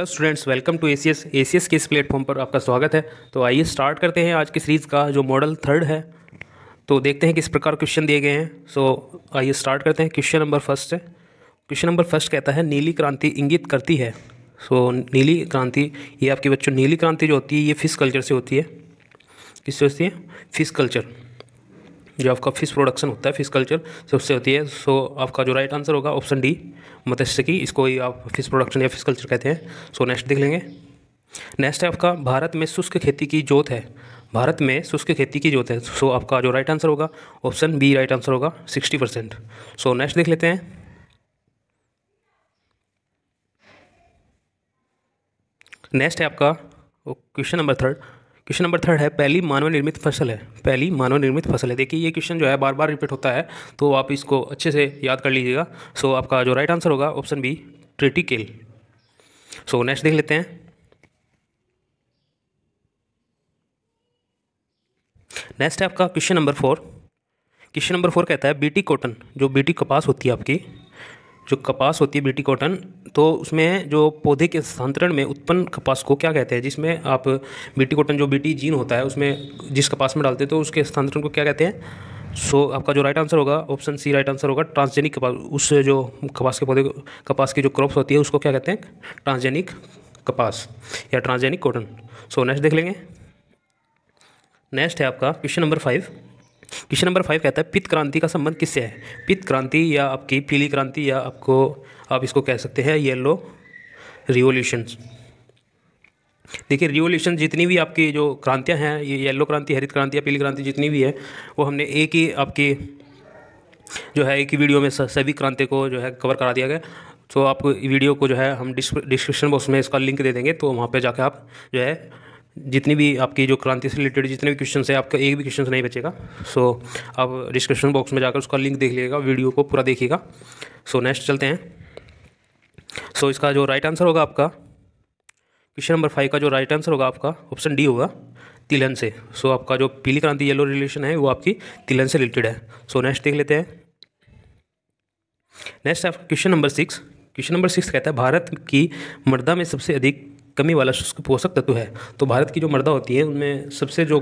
hello students welcome to A C S S के इस platform पर आपका स्वागत है तो आइए स्टार्ट करते हैं आज की सीरीज़ का जो मॉडल थर्ड है तो देखते हैं किस प्रकार क्वेश्चन दिए गए हैं सो so, आइए स्टार्ट करते हैं question number first question number first कहता है नीली क्रांति इंगित करती है सो so, नीली क्रांति ये आपके बच्चों नीली क्रांति जो होती है ये फ़िश कल्चर से होती है किससे होती है फ़िश कल्चर जो आपका फ़िश प्रोडक्शन होता है फ़िश कल्चर सबसे होती है सो so, आपका जो राइट आंसर होगा ऑप्शन डी मत्स्य की इसको ही आप फिश प्रोडक्शन या फिश कल्चर कहते हैं सो नेक्स्ट देख लेंगे नेक्स्ट है आपका भारत में शुष्क खेती की जोत है भारत में शुष्क खेती की जोत है सो आपका जो राइट आंसर होगा ऑप्शन बी राइट आंसर होगा सिक्सटी परसेंट सो नेक्स्ट देख लेते हैं नेक्स्ट है आपका question number third question number third है पहली मानव निर्मित फसल है पहली मानव निर्मित फसल है देखिए ये क्वेश्चन जो है बार बार रिपीट होता है तो आप इसको अच्छे से याद कर लीजिएगा सो so, आपका जो राइट आंसर होगा option B triticale so next देख लेते हैं नेक्स्ट है आपका question number four question number four कहता है बीटी कॉटन जो बीटी कपास होती है आपकी जो कपास होती है बीटी कॉटन तो उसमें जो पौधे के स्थानांतरण में उत्पन्न कपास को क्या कहते हैं जिसमें आप बीटी कॉटन जो बीटी जीन होता है उसमें जिस कपास में डालते हैं तो उसके स्थानांतरण को क्या कहते हैं सो आपका जो राइट आंसर होगा ऑप्शन सी राइट आंसर होगा ट्रांसजेनिक कपास उस जो कपास के पौधे कपास की जो क्रॉप्स होती है उसको क्या कहते हैं ट्रांसजेनिक कपास या ट्रांसजेनिक कॉटन सो नेक्स्ट देख लेंगे नेक्स्ट है आपका question number five question number five कहता है पित्त क्रांति का संबंध किससे है पित्त क्रांति या आपकी पीली क्रांति या आपको आप इसको कह सकते हैं येलो रिवोल्यूशन देखिए रिवोल्यूशन जितनी भी आपकी जो क्रांतियाँ हैं ये येलो क्रांति हरित क्रांति या पीली क्रांति जितनी भी है वो हमने एक ही आपकी जो है एक ही वीडियो में सभी क्रांति को जो है कवर करा दिया गया तो आप वीडियो को जो है हम डिस्क्रिप्शन बॉक्स में इसका लिंक दे देंगे तो वहाँ पे जाके आप जो है जितनी भी आपकी जो क्रांति से रिलेटेड जितने भी क्वेश्चन है आपका एक भी क्वेश्चन नहीं बचेगा सो so, आप डिस्क्रिप्शन बॉक्स में जाकर उसका लिंक देख लीजिएगा वीडियो को पूरा देखिएगा सो so, नेक्स्ट चलते हैं सो so, इसका जो राइट आंसर होगा आपका क्वेश्चन नंबर फाइव का जो राइट आंसर होगा आपका ऑप्शन डी होगा तिलहन से सो so, आपका जो पीली क्रांति येलो रिलेशन है वो आपकी तिलहन से रिलेटेड है सो so, नेक्स्ट देख लेते हैं नेक्स्ट आपका question number six question number six कहता है भारत की मर्दा में सबसे अधिक कमी वाला शुष्क पोषक तत्व है तो भारत की जो मृदा होती है उनमें सबसे जो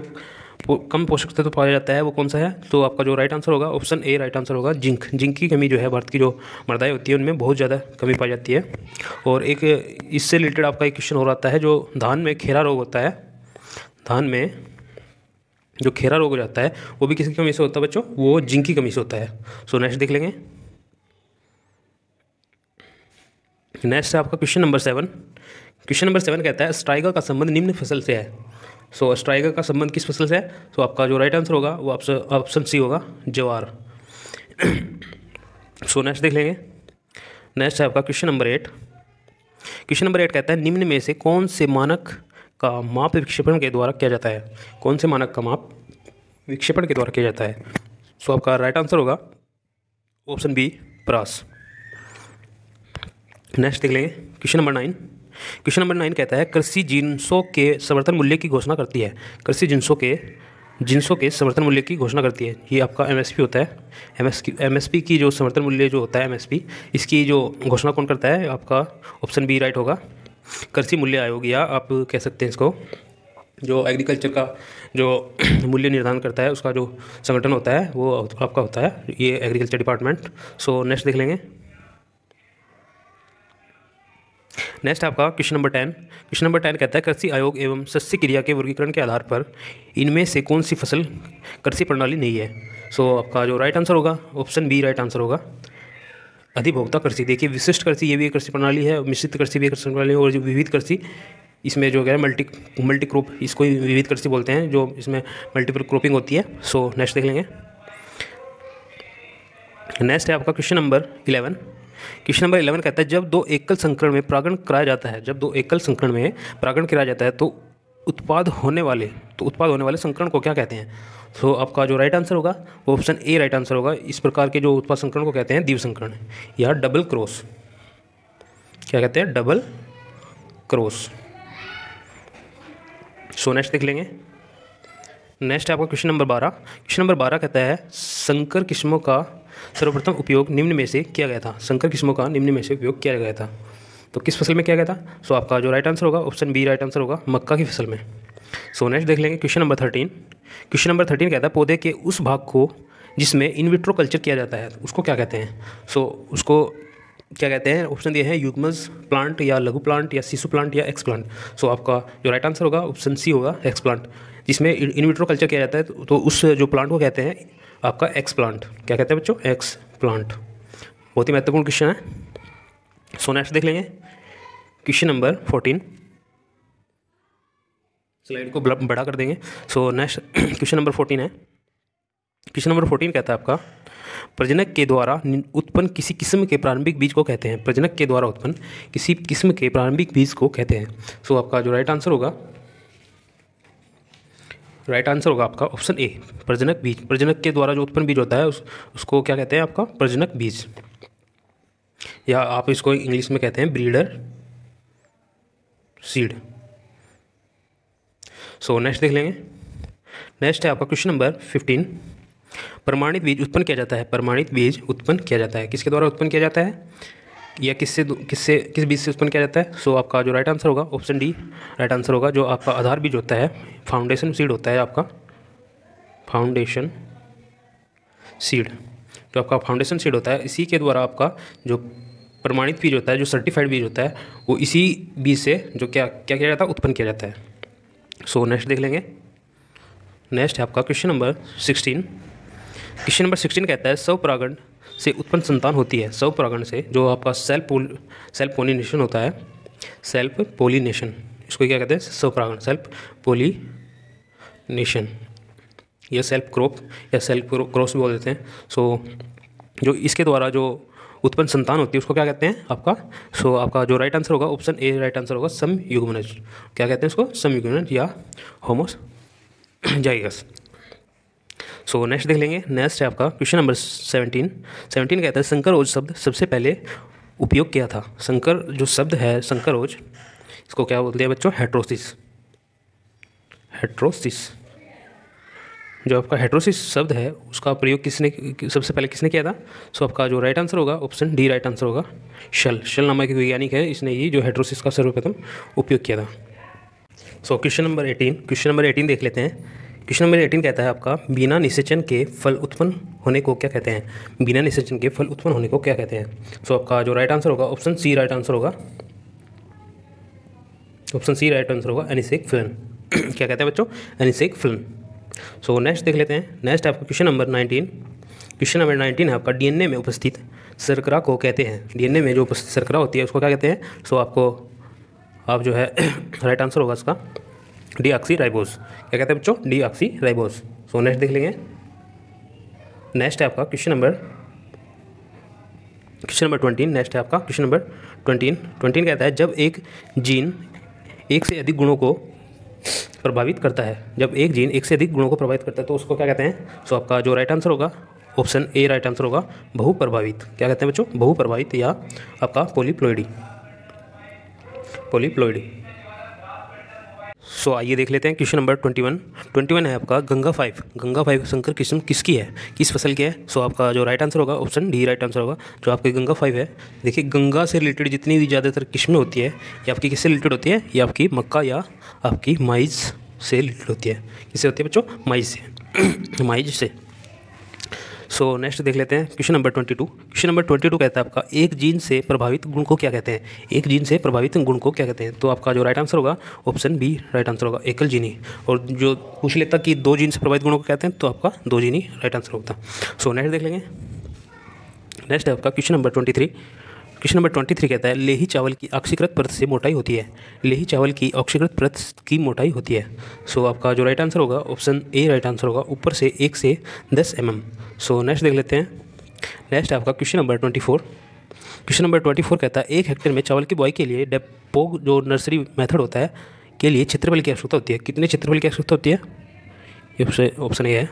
कम पोषक तत्व पाया जाता है वो कौन सा है तो आपका जो राइट आंसर होगा ऑप्शन ए राइट आंसर होगा जिंक जिंक की कमी जो है भारत की जो मृदाएँ होती है उनमें बहुत ज़्यादा कमी पाई जाती है और एक इससे रिलेटेड आपका एक क्वेश्चन हो रहा है जो धान में खेरा रोग होता है धान में जो खेरा रोग हो जाता है वो भी किसी कमी से होता है बच्चों वो जिंक की कमी से होता है सो नेक्स्ट देख लेंगे नेक्स्ट है आपका question number seven question number seven कहता है स्ट्राइगर का संबंध निम्न फसल से है सो so, स्ट्राइका का संबंध किस फसल से है सो so, आपका जो राइट आंसर होगा वो ऑप्शन सी होगा जवार सो नेक्स्ट देख लेंगे नेक्स्ट है आपका question number eight question number eight कहता है निम्न में से कौन से मानक का माप विक्षेपण के द्वारा किया जाता है कौन से मानक का माप विक्षेपण के द्वारा किया जाता है सो so, आपका राइट आंसर होगा ऑप्शन बी प्रास नेक्स्ट देख लेंगे question number nine question number nine कहता है कृषि जिनसों के समर्थन मूल्य की घोषणा करती है कृषि जिनसों के जिनसों के समर्थन मूल्य की घोषणा करती है ये आपका एम होता है एम एमएसपी की जो समर्थन मूल्य जो होता है एम इसकी जो घोषणा कौन करता है आपका ऑप्शन बी राइट होगा कृषि मूल्य आयोग या आप कह सकते हैं इसको जो एग्रीकल्चर का जो मूल्य निर्धारण करता है उसका जो संगठन होता है वो आपका होता है ये एग्रीकल्चर डिपार्टमेंट सो नेक्स्ट देख लेंगे नेक्स्ट आपका question number ten question number ten कहता है कृषि आयोग एवं सस्य क्रिया के वर्गीकरण के आधार पर इनमें से कौन सी फसल कृषि प्रणाली नहीं है सो so, आपका जो राइट आंसर होगा ऑप्शन बी राइट आंसर होगा अधिभोक्ता कृषि देखिए विशिष्ट कृषि ये भी एक कृषि प्रणाली है मिश्रित कृषि भी एक कृषि प्रणाली है और जो विविध कृषि इसमें जो है मल्टी मल्टी क्रॉप इसको विविध कृषि बोलते हैं जो इसमें मल्टीपल क्रॉपिंग होती है सो so, नेक्स्ट देख लेंगे नेक्स्ट है आपका question number eleven question number eleven कहता है जब दो एकल संकरण में प्रागण कराया जाता है जब दो एकल संकरण में प्रागण कराया जाता है तो उत्पाद होने वाले तो उत्पाद होने वाले संकरण को क्या कहते हैं सो so, आपका जो राइट आंसर होगा वो ऑप्शन ए राइट आंसर होगा इस प्रकार के जो उत्पाद संकरण को कहते हैं दीव संकरण या डबल क्रॉस क्या कहते हैं डबल क्रॉस सो नेक्स्ट देख लेंगे नेक्स्ट है आपका क्वेश्चन नंबर बारह क्वेश्चन नंबर बारह कहता है संकर किस्मों का सर्वप्रथम उपयोग निम्न में से किया गया था संकर किस्मों का निम्न में से उपयोग किया गया था तो किस फसल में किया गया था सो आपका जो राइट आंसर होगा ऑप्शन बी राइट आंसर होगा मक्का की फसल में सो नेक्स्ट देख लेंगे question number thirteen question number thirteen कहता है पौधे के उस भाग को जिसमें इनविट्रो कल्चर किया जाता है उसको क्या कहते हैं सो so, उसको क्या कहते हैं ऑप्शन दिए हैं युगमज प्लांट या लघु प्लांट या शिशु प्लांट या एक्स प्लांट सो so, आपका जो राइट आंसर होगा ऑप्शन सी होगा एक्स प्लांट जिसमें इनविट्रो कल्चर किया जाता है तो उस जो प्लांट को कहते हैं आपका एक्स प्लांट क्या कहते हैं बच्चों एक्स प्लांट बहुत ही महत्वपूर्ण क्वेश्चन है सो नेक्स्ट देख लेंगे क्वेश्चन नंबर फोर्टीन स्लाइड को बड़ा कर देंगे so next question number fourteen है क्वेश्चन नंबर फोर्टीन कहता है आपका प्रजनक के द्वारा उत्पन्न किसी किस्म के प्रारंभिक बीज को कहते हैं प्रजनक के द्वारा उत्पन्न किसी किस्म के प्रारंभिक बीज को कहते हैं सो so, आपका जो राइट आंसर होगा राइट आंसर होगा आपका ऑप्शन ए प्रजनक बीज प्रजनक के द्वारा जो उत्पन्न बीज होता है उस, उसको क्या कहते हैं आपका प्रजनक बीज या आप इसको इंग्लिश में कहते हैं ब्रीडर सीड सो नेक्स्ट देख लेंगे नेक्स्ट है आपका क्वेश्चन नंबर फिफ्टीन प्रमाणित बीज उत्पन्न किया जाता है प्रमाणित बीज उत्पन्न किया जाता है किसके द्वारा उत्पन्न किया जाता है या किससे किससे किस बीज से उत्पन्न किया जाता है सो आपका जो राइट आंसर होगा ऑप्शन डी राइट आंसर होगा जो आपका आधार बीज होता है फाउंडेशन सीड होता है आपका फाउंडेशन सीड जो आपका फाउंडेशन सीड होता है इसी के द्वारा आपका जो प्रमाणित बीज होता है जो सर्टिफाइड बीज होता है वो इसी बीज से जो क्या क्या किया जाता है उत्पन्न किया जाता है सो नेक्स्ट देख लेंगे नेक्स्ट है आपका question number sixteen question number sixteen कहता है सौ परागण से उत्पन्न संतान होती है स्व परागण से जो आपका सेल्फ पोल सेल्फ पोलिनेशन होता है सेल्फ पोलिनेशन इसको क्या कहते हैं स्व परागण सेल्फ पोलिनेशन या सेल्फ क्रोप या सेल्फ क्रोस भी बोल देते हैं सो so, जो इसके द्वारा जो उत्पन्न संतान होती है उसको क्या कहते हैं आपका सो so, आपका जो राइट आंसर होगा ऑप्शन ए राइट आंसर होगा सम युगमनज क्या कहते हैं उसको सम युगमनज या होमोस जाइगस सो नेक्स्ट देख लेंगे नेक्स्ट है आपका क्वेश्चन नंबर सेवनटीन सेवनटीन कहता है शंकर ओज शब्द सबसे पहले उपयोग किया था शंकर जो शब्द है शंकर ओज इसको क्या बोलते हैं बच्चों हेट्रोसिस हेट्रोसिस जो आपका हेट्रोसिस शब्द है उसका प्रयोग किसने सबसे पहले किसने किया था सो आपका जो राइट आंसर होगा ऑप्शन डी राइट आंसर होगा शल शल नामक एक वैज्ञानिक है इसने ही जो हेट्रोसिस का सर्वप्रथम उपयोग किया था so question number eighteen question number eighteen देख लेते हैं क्वेश्चन नंबर एटीन कहता है आपका बिना निषेचन के फल उत्पन्न होने को क्या कहते हैं बिना निषेचन के फल उत्पन्न होने को क्या कहते हैं सो so, आपका जो राइट आंसर होगा ऑप्शन सी राइट आंसर होगा ऑप्शन सी राइट आंसर होगा एनिसेक फिल्म क्या कहते हैं बच्चों एनिसेक फिल्म सो नेक्स्ट देख लेते हैं नेक्स्ट आपका question number nineteen question number nineteen है आपका डीएनए में उपस्थित सरकरा को कहते हैं डीएनए में जो उपस्थित सरकरा होती है उसको क्या कहते हैं सो so, आपको आप जो है राइट आंसर होगा इसका डी ऑक्सी राइबोस क्या कहते हैं बच्चों deoxyribose so next देख लेंगे नेक्स्ट है आपका question number question number twenty next है आपका क्वेश्चन नंबर ट्वेंटीन ट्वेंटीन कहता है जब एक जीन एक से अधिक गुणों को प्रभावित करता है जब एक जीन एक से अधिक गुणों को प्रभावित करता है तो उसको क्या कहते हैं सो आपका जो राइट आंसर होगा ऑप्शन ए राइट आंसर होगा बहुप्रभावित क्या कहते हैं बच्चों बहुप्रभावित या आपका पोलिप्लोइडी पोलिप्लोइडी सो आइए देख लेते हैं question number twenty one twenty one है आपका गंगा फाइव गंगा फाइव शंकर किस्म किसकी है किस फसल की है सो आपका जो राइट आंसर होगा ऑप्शन डी राइट आंसर होगा जो आपकी गंगा फाइव है देखिए गंगा से रिलेटेड जितनी भी ज़्यादातर किस्में होती है ये आपकी किससे रिलेटेड होती है ये आपकी मक्का या आपकी माइज से रिलेटेड होती है किससे होती है बच्चों माइज से माइज से सो नेक्स्ट देख लेते हैं question number twenty two question number twenty two कहता है आपका एक जीन से प्रभावित गुण को क्या कहते हैं एक जीन से प्रभावित गुण को क्या कहते हैं तो आपका जो राइट आंसर होगा ऑप्शन बी राइट आंसर होगा एकल जीनी और जो पूछ लेता कि दो जीन से प्रभावित गुणों को कहते हैं तो आपका दो जीनी राइट आंसर होता सो नेक्स्ट देख लेंगे नेक्स्ट है आपका question number twenty three question number twenty three कहता है लेही चावल की ऑक्सीकृत परत से मोटाई होती है लेही चावल की ऑक्सीकृत परत की मोटाई होती है सो so, आपका जो राइट आंसर होगा ऑप्शन ए राइट आंसर होगा ऊपर से एक से दस एम एम सो नेक्स्ट देख लेते हैं नेक्स्ट आपका question number twenty four question number twenty four कहता है एक हेक्टेयर में चावल की बुआई के लिए डेपो जो नर्सरी मेथड होता है के लिए क्षेत्रफल की आवश्यकता होती है कितने क्षेत्रफल की आवश्यकता होती है ऑप्शन ए है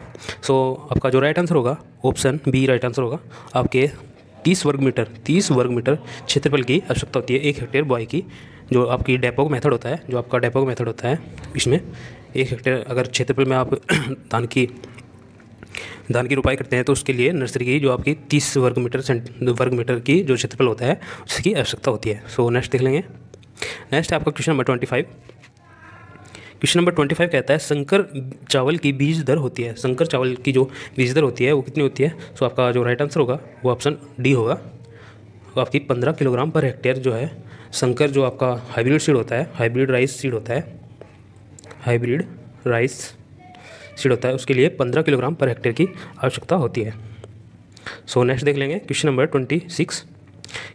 सो so, आपका जो राइट आंसर होगा ऑप्शन बी राइट आंसर होगा आपके तीस वर्ग मीटर तीस वर्ग मीटर क्षेत्रफल की आवश्यकता होती है एक हेक्टेयर बुआई की जो आपकी डेपोग मेथड होता है जो आपका डेपोग मेथड होता है इसमें एक हेक्टेयर अगर क्षेत्रफल में आप धान की धान की रोपाई करते हैं तो उसके लिए नर्सरी की जो आपकी तीस वर्ग मीटर वर्ग मीटर की जो क्षेत्रफल होता है उसकी आवश्यकता होती है सो नेक्स्ट देख लेंगे नेक्स्ट आपका question number twenty five question number twenty five कहता है संकर चावल की बीज दर होती है संकर चावल की जो बीज दर होती है वो कितनी होती है सो so, आपका जो राइट आंसर होगा वो ऑप्शन डी होगा तो आपकी पंद्रह किलोग्राम पर हेक्टेयर जो है संकर जो आपका हाइब्रिड सीड होता है हाइब्रिड राइस सीड होता है हाइब्रिड राइस सीड होता है उसके लिए पंद्रह किलोग्राम पर हेक्टेयर की आवश्यकता होती है सो so, नेक्स्ट देख लेंगे question number twenty six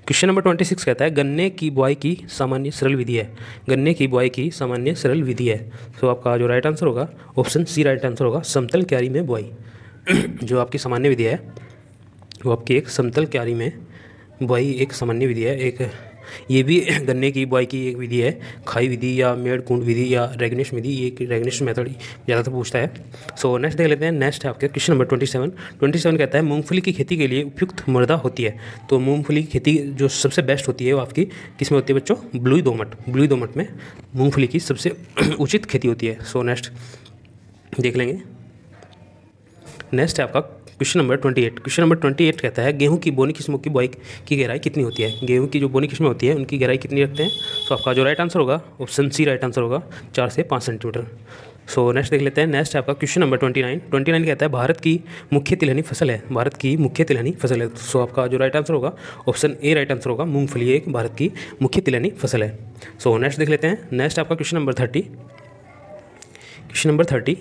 question number twenty six कहता है गन्ने की बुआई की सामान्य सरल विधि है गन्ने की बुआई की सामान्य सरल विधि है तो आपका जो राइट आंसर होगा ऑप्शन सी राइट आंसर होगा समतल क्यारी में बुआई जो आपकी सामान्य विधि है वो आपकी एक समतल क्यारी में बुआई एक सामान्य विधि है एक ये भी गन्ने की बुआई की एक विधि है खाई विधि या मेड़ कुंड विधि या रेगनेश विधि ये रेगनेश मेथड ज़्यादातर पूछता है सो नेक्स्ट देख लेते हैं नेक्स्ट है आपके question number twenty seven twenty seven कहता है मूंगफली की खेती के लिए उपयुक्त मृदा होती है तो मूंगफली की खेती जो सबसे बेस्ट होती है वो आपकी किस में होती है बच्चों ब्लू दोमट ब्लू दोमट में मूँगफली की सबसे उचित खेती होती है सो नेक्स्ट देख लेंगे नेक्स्ट है आपका question number twenty eight question number twenty eight कहता है गेहूं की बोनी किस्मों की बोई की गहराई कितनी होती है गेहूं की जो बोनी किस्में होती है उनकी गहराई कितनी रखते हैं सो तो आपका जो राइट आंसर होगा ऑप्शन सी राइट आंसर होगा चार से पाँच सेंटीमीटर सो नेक्स्ट देख लेते हैं नेक्स्ट आपका question number twenty nine twenty nine कहता है भारत की मुख्य तिलहनी फसल है भारत की मुख्य तिलहनी फसल है सो so, आपका जो राइट आंसर होगा ऑप्शन ए राइट आंसर होगा मूंगफली एक भारत की मुख्य तिलहनी फसल है सो so, नेक्स्ट देख लेते हैं नेक्स्ट आपका question number thirty question number thirty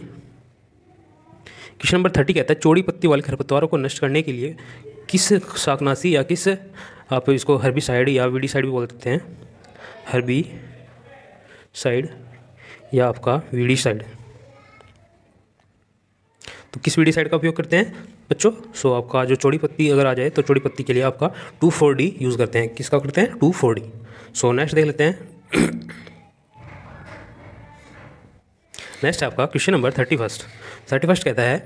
question number thirty कहता है चौड़ी पत्ती वाले खरपतवारों को नष्ट करने के लिए किस शाकनाशी या किस आप इसको हरबी साइड या वीडी साइड भी बोल सकते हैं हरबी साइड या आपका वीडी साइड तो किस वीडी साइड का उपयोग करते हैं बच्चों सो आपका जो चौड़ी पत्ती अगर आ जाए तो चौड़ी पत्ती के लिए आपका टू फोर डी यूज़ करते हैं किसका करते हैं two four D so next देख लेते हैं नेक्स्ट आपका question number thirty first thirty first कहता है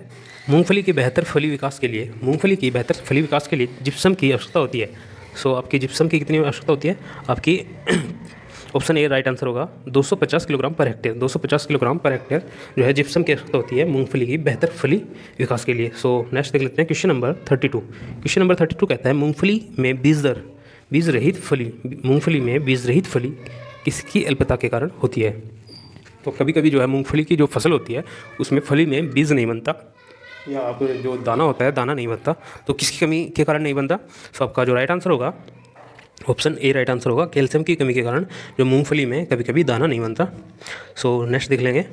मूंगफली के बेहतर फली विकास के लिए मूंगफली की बेहतर फली विकास के लिए जिप्सम की आवश्यकता होती है सो so, आपकी जिप्सम की कितनी आवश्यकता होती है आपकी ऑप्शन ए राइट आंसर होगा 250 kilogram per hectare 250 kilogram per hectare जो है जिप्सम की आवश्यकता होती है मूंगफली की बेहतर फली विकास के लिए सो so, नेक्स्ट देख लेते हैं क्वेश्चन नंबर 32 क्वेश्चन नंबर 32 कहता है मूंगफली में बीज दर बीज रहित फली मूंगफली में बीज रहित फली किसकी अल्पता के कारण होती है तो कभी कभी जो है मूँगफली की जो फसल होती है उसमें फली में बीज नहीं बनता या आप जो दाना होता है दाना नहीं बनता तो किसकी कमी के कारण नहीं बनता सो तो आपका जो राइट आंसर होगा ऑप्शन ए राइट आंसर होगा कैल्शियम की कमी के कारण जो मूंगफली में कभी कभी दाना नहीं बनता सो नेक्स्ट देख लेंगे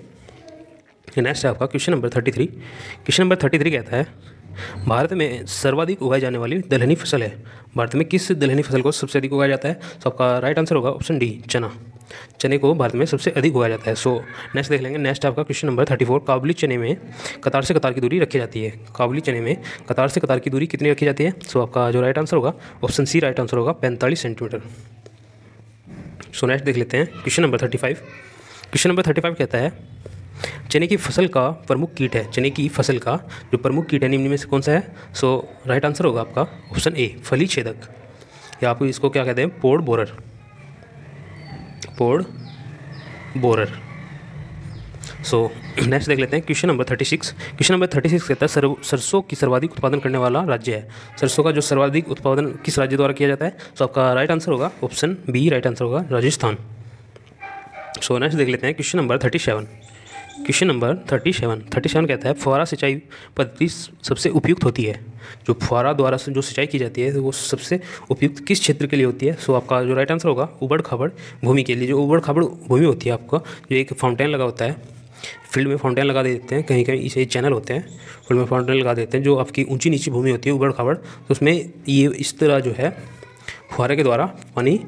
नेक्स्ट है आपका question number thirty three question number thirty three कहता है भारत में सर्वाधिक उगाई जाने वाली दलहनी फसल है भारत में किस दलहनी फसल को सबसे अधिक उगाया जाता है सो तो आपका राइट आंसर होगा ऑप्शन डी चना चने को भारत में सबसे अधिक उगाया जाता है सो नेक्स्ट देख लेंगे नेक्स्ट आपका क्वेश्चन नंबर थर्टी फोर काबुली चने में कतार से कतार की दूरी रखी जाती है काबुली चने में कतार से कतार की दूरी कितनी रखी जाती है सो आपका जो राइट आंसर होगा ऑप्शन सी राइट आंसर होगा पैंतालीस सेंटीमीटर सो नेक्स्ट देख लेते हैं question number thirty five question number thirty five कहता है चने की फसल का प्रमुख कीट है चने की फसल का जो प्रमुख कीट है निम्न में से कौन सा है सो राइट आंसर होगा आपका ऑप्शन ए फली छेदक या आप इसको क्या कहते हैं pod borer pod borer so next देख लेते हैं question number thirty six question number thirty six कहता है सर, सरसों की सर्वाधिक उत्पादन करने वाला राज्य है सरसों का जो सर्वाधिक उत्पादन किस राज्य द्वारा किया जाता है सो आपका राइट आंसर होगा ऑप्शन बी राइट आंसर होगा राजस्थान सो नेक्स्ट देख लेते हैं question number thirty seven question number thirty seven thirty seven कहता है फुहारा सिंचाई पद्धति सबसे उपयुक्त होती है जो फुहारा द्वारा जो सिंचाई की जाती है वो सबसे उपयुक्त किस क्षेत्र के लिए होती है सो आपका जो राइट आंसर होगा उबड़ खाबड़ भूमि के लिए जो उबड़ खाबड़ भूमि होती है आपका जो एक फाउंटेन लगा होता है फील्ड में फाउंटेन लगा देते हैं कहीं कहीं इसे चैनल होते हैं फील्ड में फाउंटेन लगा देते हैं जो आपकी ऊंची नीची भूमि होती है उबड़ खाबड़ तो उसमें ये इस तरह जो है फुहारे के द्वारा पानी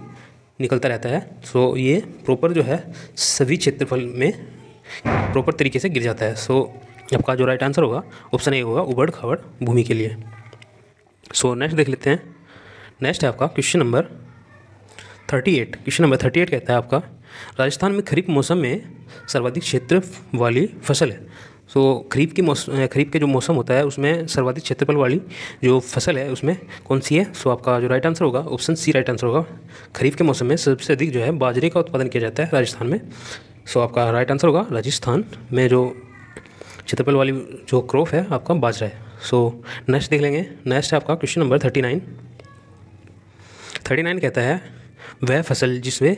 निकलता रहता है सो ये प्रॉपर जो है सभी क्षेत्रफल में प्रॉपर तरीके से गिर जाता है सो आपका जो राइट आंसर होगा ऑप्शन ए होगा उबड़ खबड़ भूमि के लिए सो नेक्स्ट देख लेते हैं नेक्स्ट है आपका question number thirty eight question number thirty eight कहता है आपका राजस्थान में खरीफ मौसम में सर्वाधिक क्षेत्र वाली फसल है सो so, खरीफ के मौसम खरीफ के जो मौसम होता है उसमें सर्वाधिक क्षेत्रफल वाली जो फसल है उसमें कौन सी है सो so, आपका जो राइट आंसर होगा ऑप्शन सी राइट आंसर होगा खरीफ के मौसम में सबसे अधिक जो है बाजरे का उत्पादन किया जाता है राजस्थान में सो आपका राइट आंसर होगा राजस्थान में जो चित्रपल वाली जो क्रॉप है आपका बाजरा है सो नेक्स्ट देख लेंगे नेक्स्ट है आपका question number thirty nine thirty nine कहता है वह फसल जिसमें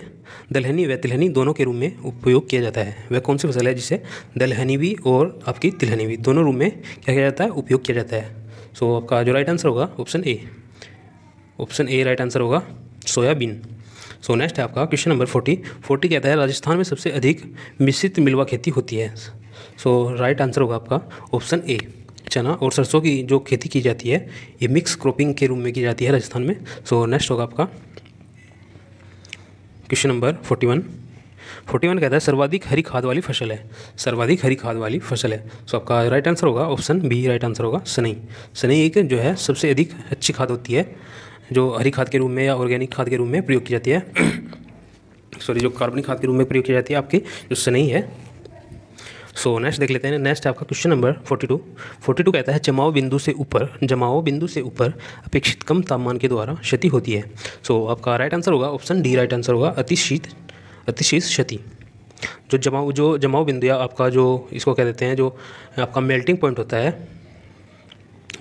दलहनी व तिलहनी दोनों के रूप में उपयोग किया जाता है वह कौन सी फसल है जिसे दलहनी भी और आपकी तिलहनी भी दोनों रूप में क्या किया जाता है उपयोग किया जाता है सो so, आपका जो राइट आंसर होगा option A option A right answer होगा सोयाबीन सो नेक्स्ट है आपका क्वेश्चन नंबर फोर्टी फोर्टी कहता है राजस्थान में सबसे अधिक मिश्रित मिलवा खेती होती है सो राइट आंसर होगा आपका ऑप्शन ए चना और सरसों की जो खेती की जाती है ये मिक्स क्रॉपिंग के रूप में की जाती है राजस्थान में सो नेक्स्ट होगा आपका question number forty one forty one कहता है सर्वाधिक हरी खाद वाली फसल है सर्वाधिक हरी खाद वाली फसल है सो आपका राइट आंसर होगा ऑप्शन बी राइट आंसर होगा सनई सनई एक जो है सबसे अधिक अच्छी खाद होती है जो हरी खाद के रूप में या ऑर्गेनिक खाद के रूप में प्रयोग की जाती है सॉरी जो कार्बनिक खाद के रूप में प्रयोग की जाती है आपकी जो सनई है सो so, नेक्स्ट देख लेते हैं नेक्स्ट आपका question number forty two forty two कहता है जमाव बिंदु से ऊपर जमाव बिंदु से ऊपर अपेक्षित कम तापमान के द्वारा क्षति होती है सो so, आपका राइट आंसर होगा ऑप्शन डी राइट आंसर होगा अतिशीत अतिशीत क्षति जो जमाव जो जमाव बिंदु या आपका जो इसको कह देते हैं जो आपका मेल्टिंग पॉइंट होता है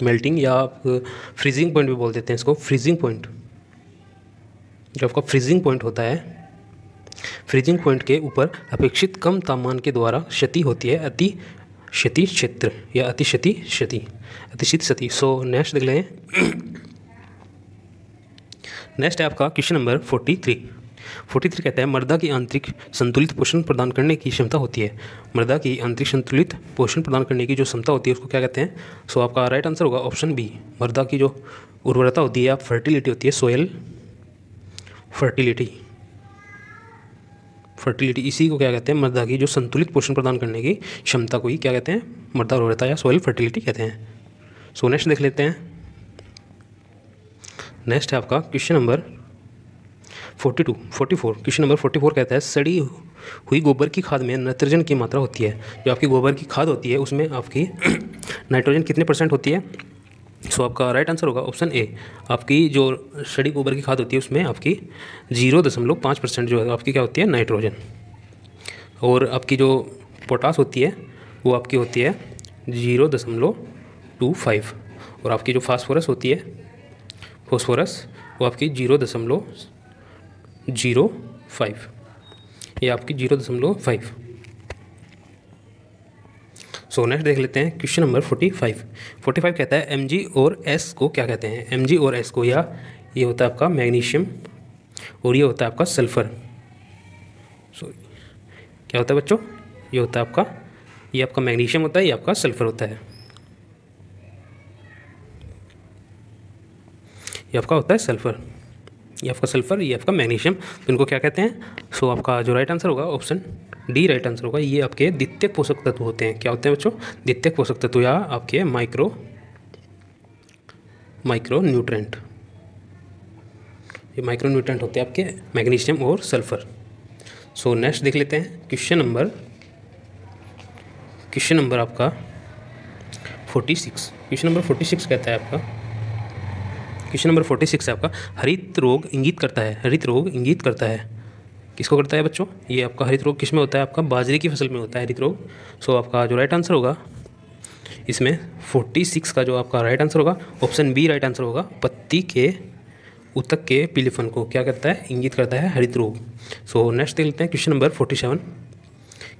मेल्टिंग या आप फ्रीजिंग पॉइंट भी बोल देते हैं इसको फ्रीजिंग पॉइंट जो आपका फ्रीजिंग पॉइंट होता है फ्रीजिंग पॉइंट के ऊपर अपेक्षित कम तापमान के द्वारा क्षति होती है अति क्षति क्षेत्र या अति क्षति क्षति अतिशीत क्षति सो नेक्स्ट देख लें नेक्स्ट है आपका question number forty three forty three कहता है मर्दा की आंतरिक संतुलित पोषण प्रदान करने की क्षमता होती है मर्दा की आंतरिक संतुलित पोषण प्रदान करने की जो क्षमता होती है उसको क्या कहते हैं सो आपका राइट आंसर होगा ऑप्शन बी मर्दा की जो उर्वरता होती है या फर्टिलिटी होती है सोयल फर्टिलिटी फर्टिलिटी इसी को क्या कहते हैं मर्दा की जो संतुलित पोषण प्रदान करने की क्षमता को ही क्या कहते हैं मर्दा उर्वरता या सोयल फर्टिलिटी कहते हैं सो नेक्स्ट देख लेते हैं नेक्स्ट है आपका question number forty two forty four question number forty four कहता है सड़ी हुई गोबर की खाद में नाइट्रोजन की मात्रा होती है जो आपकी गोबर की खाद होती है उसमें आपकी नाइट्रोजन कितने परसेंट होती है सो so, आपका राइट आंसर होगा ऑप्शन ए आपकी जो सड़ी गोबर की खाद होती है उसमें आपकी जीरो दशमलव पाँच परसेंट जो है आपकी क्या होती है नाइट्रोजन और आपकी जो पोटास होती है वो आपकी होती है जीरो दशमलव टू फाइव और आपकी जो फास्फोरस होती है फॉस्फोरस वो आपकी जीरो दशमलव जीरो फाइव ये आपकी जीरो दशमलव फाइव सो नेक्स्ट देख लेते हैं question number forty five forty five कहता है एम जी और एस को क्या कहते हैं एम जी और एस को या ये होता है आपका मैग्नीशियम और ये होता है आपका सल्फर सो so, क्या होता है बच्चों ये होता है आपका ये आपका मैग्नीशियम होता है ये आपका सल्फर होता है ये आपका होता है सल्फर ये आपका सल्फर ये आपका मैग्नीशियम तो इनको क्या कहते हैं सो आपका जो राइट आंसर होगा ऑप्शन डी राइट आंसर होगा ये आपके द्वितीय पोषक तत्व होते हैं क्या होते हैं बच्चों द्वितीय पोषक तत्व या आपके माइक्रो माइक्रो न्यूट्रेंट ये माइक्रो न्यूट्रेंट होते हैं आपके मैग्नीशियम और सल्फर सो so, नेक्स्ट देख लेते हैं क्वेश्चन नंबर क्वेश्चन नंबर आपका forty six question number forty six कहता है आपका क्वेश्चन नंबर फोर्टी सिक्स है आपका हरित रोग इंगित करता है हरित रोग इंगित करता है किसको करता है बच्चों ये आपका हरित रोग किस में होता है आपका बाजरे की फसल में होता है हरित रोग सो आपका जो राइट आंसर होगा इसमें फोर्टी सिक्स का जो आपका राइट आंसर होगा ऑप्शन बी राइट आंसर होगा पत्ती के उतक के पीलीफन को क्या करता है इंगित करता है हरित रोग सो नेक्स्ट देख लेते हैं question number forty seven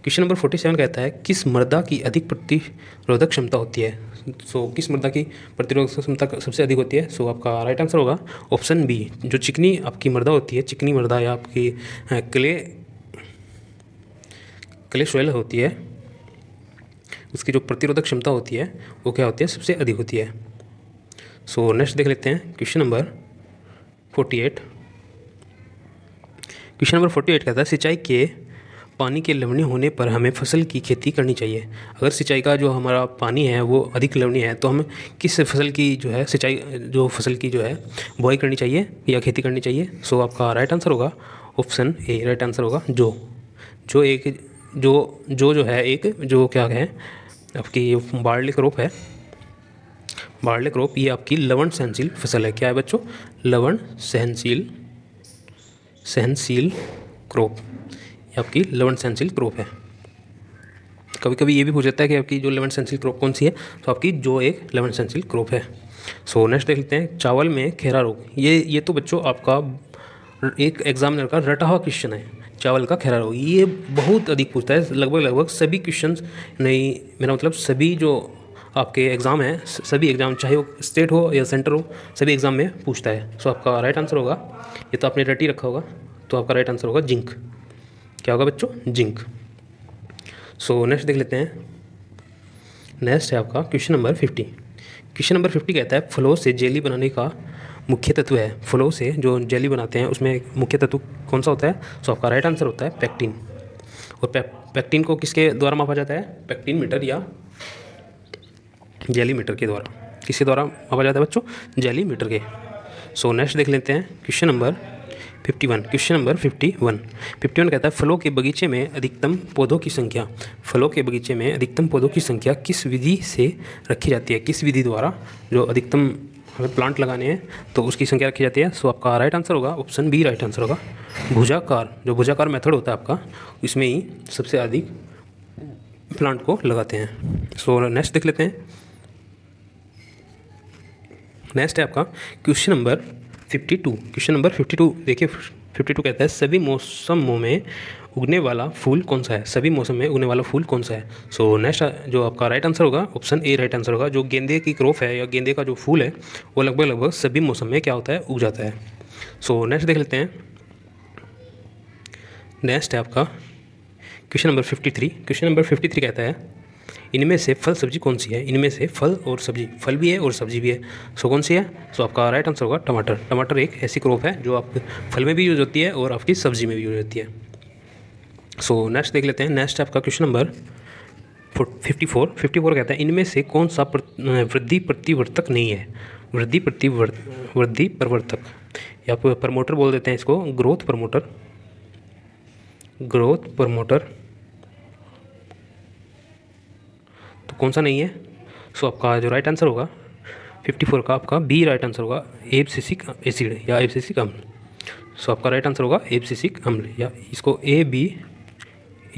question number forty seven कहता है किस मृदा की अधिक प्रतिरोधक क्षमता होती है सो so, किस मृदा की प्रतिरोधक क्षमता सबसे अधिक होती है सो so, आपका राइट आंसर होगा ऑप्शन बी जो चिकनी आपकी मृदा होती है चिकनी मृदा या आपकी क्ले क्ले सोयल होती है उसकी जो प्रतिरोधक क्षमता होती है वो क्या होती है सबसे अधिक होती है सो so, नेक्स्ट देख लेते हैं question number forty eight question number forty eight कहता है सिंचाई के पानी के लवणीय होने पर हमें फसल की खेती करनी चाहिए अगर सिंचाई का जो हमारा पानी है वो अधिक लवणीय है तो हमें किस फसल की जो है सिंचाई जो फसल की जो है बुआई करनी चाहिए या खेती करनी चाहिए सो आपका राइट आंसर होगा ऑप्शन ए राइट आंसर होगा जो जो एक जो जो जो है एक जो क्या है आपकी बार्लिक क्रॉप है बार्लिक क्रॉप ये आपकी लवण सहनशील फसल है क्या है बच्चों लवण सहनशील सहनशील क्रॉप ये आपकी लेवन सेंसिल क्रॉप है कभी कभी ये भी पूछ जाता है कि आपकी जो लेवन सेंसिल क्रॉप कौन सी है तो आपकी जो एक लेवन सेंसिल क्रॉप है सो so, नेक्स्ट देख लेते हैं चावल में खेरा रोग ये ये तो बच्चों आपका एक एग्जामिनर का रटा हुआ क्वेश्चन है चावल का खेरा रोग ये बहुत अधिक पूछता है लगभग लगभग सभी क्वेश्चन नहीं मेरा मतलब सभी जो आपके एग्ज़ाम हैं सभी एग्ज़ाम चाहे वो स्टेट हो या सेंटर हो सभी एग्ज़ाम में पूछता है सो आपका राइट आंसर होगा ये तो आपने रट ही रखा होगा तो आपका राइट आंसर होगा जिंक क्या होगा बच्चों जिंक सो नेक्स्ट देख लेते हैं नेक्स्ट है आपका question number fifty question number fifty कहता है फ्लो से जेली बनाने का मुख्य तत्व है फ्लो से जो जेली बनाते हैं उसमें मुख्य तत्व कौन सा होता है सो आपका राइट आंसर होता है पैक्टीन और पे, पैक्टीन को किसके द्वारा मापा जाता है पैक्टीन मीटर या जेली मीटर के द्वारा किसके द्वारा मापा जाता है बच्चों जेली मीटर के सो so, नेक्स्ट देख लेते हैं question number fifty one question number fifty one fifty one कहता है फलों के बगीचे में अधिकतम पौधों की संख्या फलों के बगीचे में अधिकतम पौधों की संख्या किस विधि से रखी जाती है किस विधि द्वारा जो अधिकतम हमें प्लांट लगाने हैं तो उसकी संख्या रखी जाती है सो आपका राइट आंसर होगा ऑप्शन बी राइट आंसर होगा भुजाकार जो भुजाकार मेथड होता है आपका इसमें ही सबसे अधिक प्लांट को लगाते हैं सो नेक्स्ट देख लेते हैं नेक्स्ट है आपका question number fifty two question number fifty two देखिए फिफ्टी टू कहता है सभी मौसमों में उगने वाला फूल कौन सा है सभी मौसम में उगने वाला फूल कौन सा है सो so, नेक्स्ट जो आपका राइट आंसर होगा ऑप्शन ए राइट आंसर होगा जो गेंदे की क्रॉप है या गेंदे का जो फूल है वो लगभग लगभग सभी मौसम में क्या होता है उग जाता है सो so, नेक्स्ट देख लेते हैं नेक्स्ट है आपका question number fifty three question number fifty three कहता है इनमें से फल सब्जी कौन सी है इनमें से फल और सब्जी फल भी है और सब्जी भी है सो कौन सी है सो आपका राइट आंसर होगा टमाटर टमाटर एक ऐसी क्रॉप है जो आप फल में भी यूज होती है और आपकी सब्जी में भी यूज होती है सो नेक्स्ट देख लेते हैं नेक्स्ट आपका question number fifty four fifty four कहता है इनमें से कौन सा वृद्धि प्रतिवर्तक नहीं है वृद्धि प्रतिवर् वृद्धि प्रवर्तक या प्रमोटर बोल देते हैं इसको ग्रोथ प्रमोटर ग्रोथ प्रमोटर तो कौन सा नहीं है सो आपका जो राइट आंसर होगा 54 का आपका बी राइट आंसर होगा एबसिसिक एसिड या एबसिसिक अम्ल सो आपका राइट आंसर होगा एबसिसिक अम्ल या इसको ए बी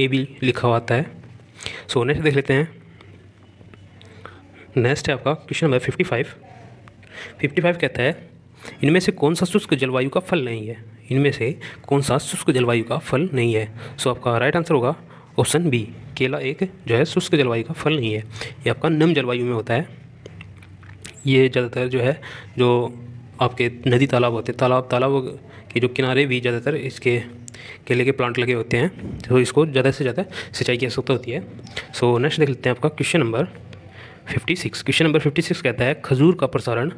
ए बी लिखा हुआ आता है सो नेक्स्ट देख लेते हैं नेक्स्ट है आपका question number fifty five fifty five कहता है इनमें से कौन सा शुष्क जलवायु का फल नहीं है इनमें से कौन सा शुष्क जलवायु का फल नहीं है सो आपका राइट आंसर होगा ऑप्शन बी केला एक जो है शुष्क जलवायु का फल नहीं है ये आपका नम जलवायु में होता है ये ज़्यादातर जो है जो आपके नदी तालाब होते हैं तालाब तालाब के जो किनारे भी ज़्यादातर इसके केले के प्लांट लगे होते हैं तो इसको ज़्यादा से ज़्यादा सिंचाई की आवश्यकता होती है सो नेक्स्ट देख लेते हैं आपका क्वेश्चन नंबर 56 क्वेश्चन नंबर 56 कहता है खजूर का प्रसारण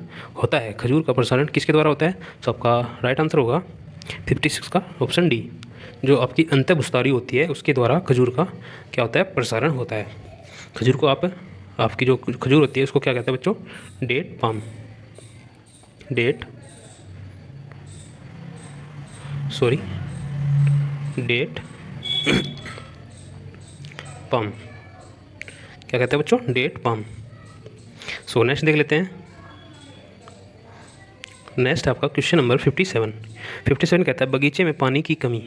होता है खजूर का प्रसारण किसके द्वारा होता है सो आपका राइट आंसर होगा 56 का ऑप्शन डी जो आपकी अंतर्भुस्तारी होती है उसके द्वारा खजूर का क्या होता है प्रसारण होता है खजूर को आप आपकी जो खजूर होती है उसको क्या कहते हैं बच्चों date palm date sorry date palm क्या कहते हैं बच्चों डेट पाम सो नेक्स्ट देख लेते हैं नेक्स्ट आपका question number fifty seven fifty seven कहता है बगीचे में पानी की कमी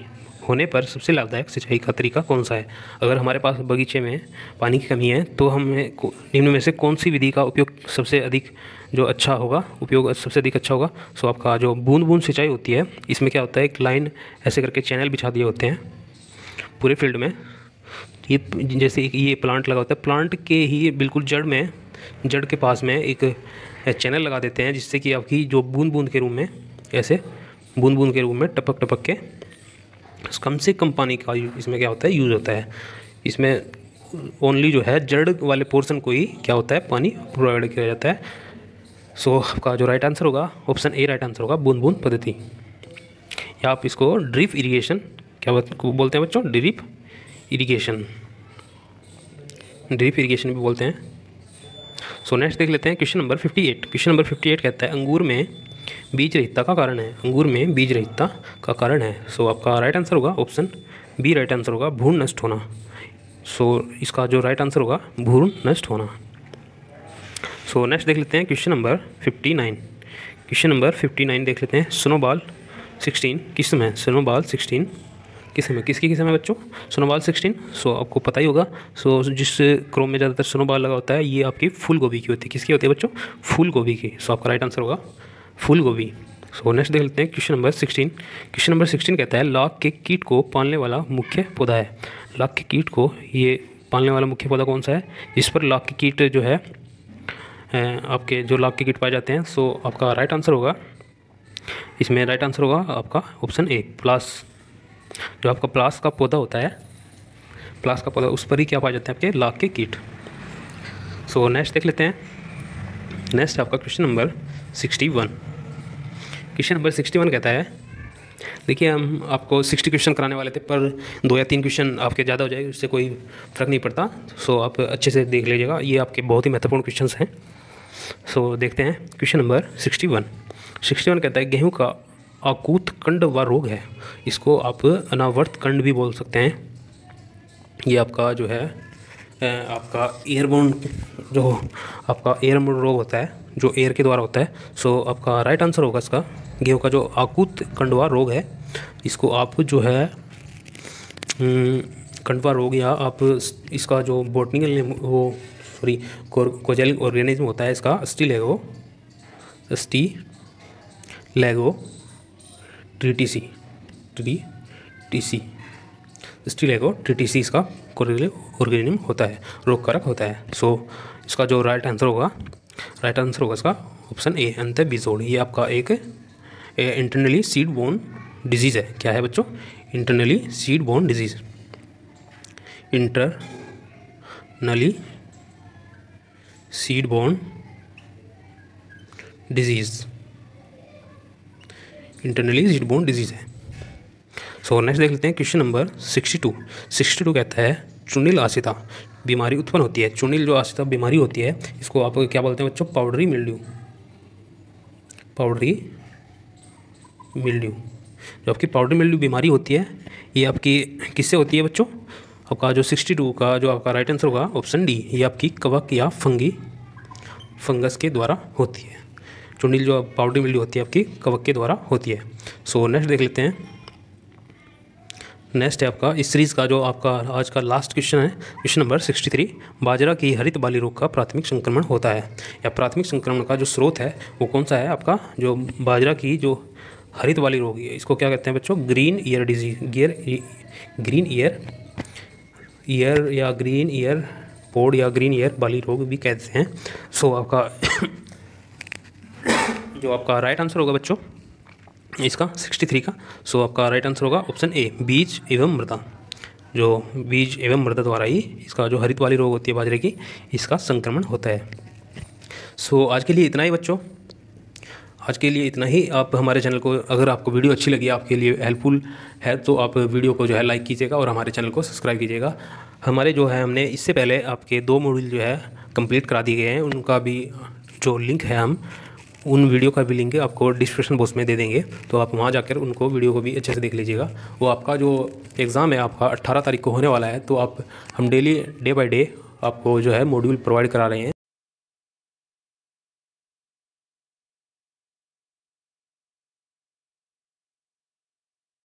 होने पर सबसे लाभदायक सिंचाई का तरीका कौन सा है अगर हमारे पास बगीचे में पानी की कमी है तो हमें निम्न में से कौन सी विधि का उपयोग सबसे अधिक जो अच्छा होगा उपयोग सबसे अधिक अच्छा होगा सो आपका जो बूंद बूंद सिंचाई होती है इसमें क्या होता है एक लाइन ऐसे करके चैनल बिछा दिए होते हैं पूरे फील्ड में ये जैसे ये प्लांट लगा होता है प्लांट के ही बिल्कुल जड़ में जड़ के पास में एक चैनल लगा देते हैं जिससे कि आपकी जो बूंद बूंद के रूम में ऐसे बूंद बूंद के रूम में टपक टपक के तो कम से कम पानी का इसमें क्या होता है यूज़ होता है इसमें ओनली जो है जड़ वाले पोर्सन को ही क्या होता है पानी प्रोवाइड किया जाता है सो so, आपका जो राइट आंसर होगा ऑप्शन ए राइट आंसर होगा बूंद बूंद पद्धति या आप इसको ड्रिप इरिगेशन क्या बोलते हैं बच्चों ड्रिप इरिगेशन ड्रिप इरिगेशन भी बोलते हैं सो so, नेक्स्ट देख लेते हैं क्वेश्चन नंबर 58 क्वेश्चन नंबर 58 कहता है अंगूर में बीज रहितता का कारण है अंगूर में बीज रहितता का कारण है सो आपका राइट आंसर होगा ऑप्शन बी राइट आंसर होगा भूण नष्ट होना सो इसका जो राइट आंसर होगा भूण नष्ट होना सो नेक्स्ट देख लेते हैं question number fifty nine question number fifty nine देख लेते हैं स्नोबॉल सिक्सटीन किस्म है स्नोबॉल सिक्सटीन किस्म है किसकी किस्म है बच्चों स्नोबॉल सिक्सटीन सो आपको पता ही होगा सो so, जिस क्रोम में ज़्यादातर स्नोबॉल लगा होता है ये आपकी फूल गोभी की होती है किसकी होती है बच्चों फूल गोभी की सो so, आपका राइट आंसर होगा फूल गोभी सो नेक्स्ट देख लेते हैं question number sixteen question number sixteen कहता है लॉक के कीट को पालने वाला मुख्य पौधा है लॉक के कीट को ये पालने वाला मुख्य पौधा कौन सा है जिस पर लॉक के कीट जो है आपके जो लॉक के कीट पाए जाते हैं सो आपका राइट आंसर होगा इसमें राइट आंसर होगा आपका ऑप्शन ए प्लास जो आपका प्लास का पौधा होता है प्लास का पौधा उस पर ही क्या पाए जाते हैं आपके लाख के कीट सो नेक्स्ट देख लेते हैं नेक्स्ट आपका question number sixty one question number sixty one कहता है देखिए हम आपको सिक्सटी क्वेश्चन कराने वाले थे पर दो या तीन क्वेश्चन आपके ज़्यादा हो जाए उससे कोई फ़र्क नहीं पड़ता सो आप अच्छे से देख लीजिएगा ये आपके बहुत ही महत्वपूर्ण क्वेश्चन हैं सो देखते हैं question number sixty one sixty one कहता है गेहूँ का आकूत कंड व रोग है इसको आप अनावर्त कंड भी बोल सकते हैं ये आपका जो है आपका एयरबोन जो आपका एयरबोन रोग होता है जो एयर के द्वारा होता है सो आपका राइट आंसर होगा इसका गेहूँ का जो आकूत कंडवा रोग है इसको आप जो है हम्म, कंडवा रोग या आप इसका जो बोटनिकल वो सॉरी कोजेल ऑर्गेनिज्म होता है इसका Ustilago Ustilago tritici tritici ट्री एगो सी इसका ऑर्गेनिम होता है रोग कारक होता है सो so, इसका जो राइट आंसर होगा राइट आंसर होगा इसका ऑप्शन ए अंत बिजोड़ ये आपका एक इंटरनली सीड बोन डिजीज़ है क्या है बच्चों internally seed borne disease internally seed borne disease internally seed borne disease है सो नेक्स्ट देख लेते हैं question number sixty two sixty two कहता है चुनिल आसिता बीमारी उत्पन्न होती है चुनिल जो आसिता बीमारी होती है इसको आप क्या बोलते हैं बच्चों पाउडरी मिल्ड्यू पाउडरी मिल्ड्यू जो आपकी पाउडरी मिल्ड्यू बीमारी होती है ये आपकी किससे होती है बच्चों आपका जो सिक्सटी टू का जो आपका राइट आंसर होगा ऑप्शन डी ये आपकी कवक या फंगी फंगस के द्वारा होती है चुनिल जो पाउडरी मिल्ड्यू होती है आपकी कवक के द्वारा होती है सो नेक्स्ट देख लेते हैं नेक्स्ट है आपका इस सीरीज़ का जो आपका आज का लास्ट क्वेश्चन है क्वेश्चन नंबर 63 बाजरा की हरित बाली रोग का प्राथमिक संक्रमण होता है या प्राथमिक संक्रमण का जो स्रोत है वो कौन सा है आपका जो बाजरा की जो हरित बाली रोग है इसको क्या कहते हैं बच्चों green ear disease gear green ear ear या ग्रीन ईयर पोड या ग्रीन ईयर बाली रोग भी कहते हैं सो आपका जो आपका राइट आंसर होगा बच्चों इसका 63 का सो आपका राइट आंसर होगा ऑप्शन ए बीज एवं मृदा जो बीज एवं मृदा द्वारा ही इसका जो हरित वाली रोग होती है बाजरे की इसका संक्रमण होता है सो आज के लिए इतना ही बच्चों आज के लिए इतना ही आप हमारे चैनल को अगर आपको वीडियो अच्छी लगी आपके लिए हेल्पफुल है तो आप वीडियो को जो है लाइक कीजिएगा और हमारे चैनल को सब्सक्राइब कीजिएगा हमारे जो है हमने इससे पहले आपके दो मॉड्यूल जो है कंप्लीट करा दिए गए हैं उनका भी जो लिंक है हम उन वीडियो का भी लिंक आपको डिस्क्रिप्शन बॉक्स में दे देंगे तो आप वहाँ जाकर उनको वीडियो को भी अच्छे से देख लीजिएगा वो आपका जो एग्ज़ाम है आपका अट्ठारह तारीख को होने वाला है तो आप हम डेली डे बाई डे आपको जो है मॉड्यूल प्रोवाइड करा रहे हैं